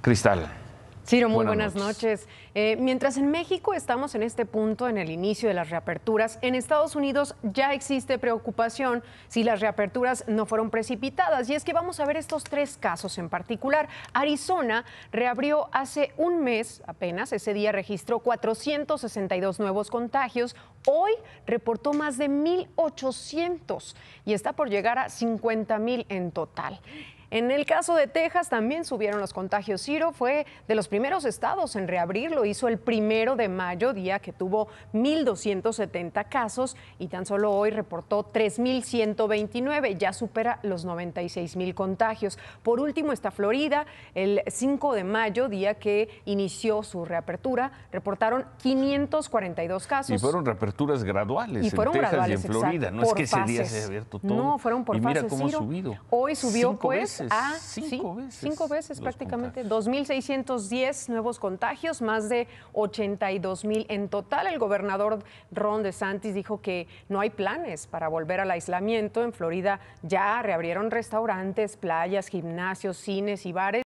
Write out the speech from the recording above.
Cristal. Ciro, muy buenas, noches. Eh, mientras en México estamos en este punto, en el inicio de las reaperturas, en Estados Unidos ya existe preocupación si las reaperturas no fueron precipitadas. Y es que vamos a ver estos tres casos en particular. Arizona reabrió hace un mes apenas, ese día registró 462 nuevos contagios, hoy reportó más de 1.800 y está por llegar a 50.000 en total. En el caso de Texas también subieron los contagios. Ciro fue de los primeros estados en reabrirlo. lo hizo el primero de mayo, día que tuvo 1.270 casos y tan solo hoy reportó 3.129, ya supera los 96.000 contagios. Por último está Florida, el 5 de mayo, día que inició su reapertura, reportaron 542 casos. Y fueron reaperturas graduales y fueron en graduales, y en Florida, no es que ese día se haya abierto todo. No, fueron por y mira cómo ha subido. Hoy subió pues a ah, cinco veces, cinco veces prácticamente, 2.610 nuevos contagios, más de 82.000 en total. El gobernador Ron DeSantis dijo que no hay planes para volver al aislamiento. En Florida ya reabrieron restaurantes, playas, gimnasios, cines y bares.